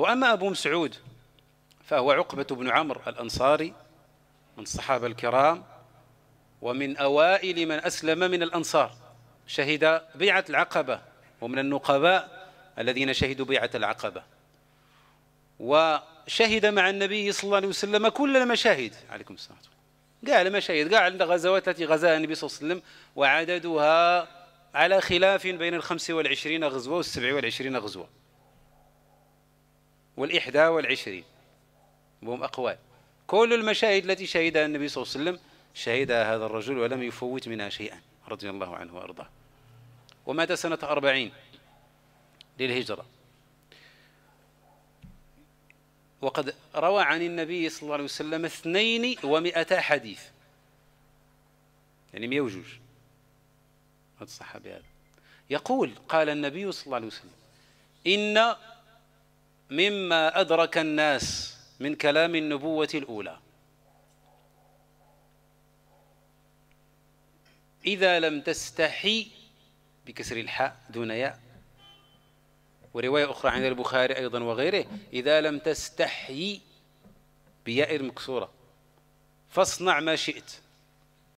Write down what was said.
وأما أبو مسعود فهو عقبة بن عمرو الأنصاري من الصحابة الكرام ومن أوائل من أسلم من الأنصار شهد بيعة العقبة ومن النقباء الذين شهدوا بيعة العقبة وشهد مع النبي صلى الله عليه وسلم كل المشاهد عليكم السلام كاع المشاهد كاع الغزوات التي غزاها النبي صلى الله عليه وسلم وعددها على خلاف بين الخمس والعشرين غزوة والسبع والعشرين غزوة والإحدى والعشرين بهم أقوال كل المشاهد التي شهدها النبي صلى الله عليه وسلم شهدها هذا الرجل ولم يفوت منها شيئا رضي الله عنه وأرضاه ومات سنة أربعين للهجرة وقد روى عن النبي صلى الله عليه وسلم اثنين ومئة حديث يعني مئة وجوج هذا الصحابي هذا يقول قال النبي صلى الله عليه وسلم إن مما أدرك الناس من كلام النبوة الأولى إذا لم تستحي بكسر الحاء دون ياء ورواية أخرى عند البخاري أيضا وغيره إذا لم تستحي بياء المكسورة فاصنع ما شئت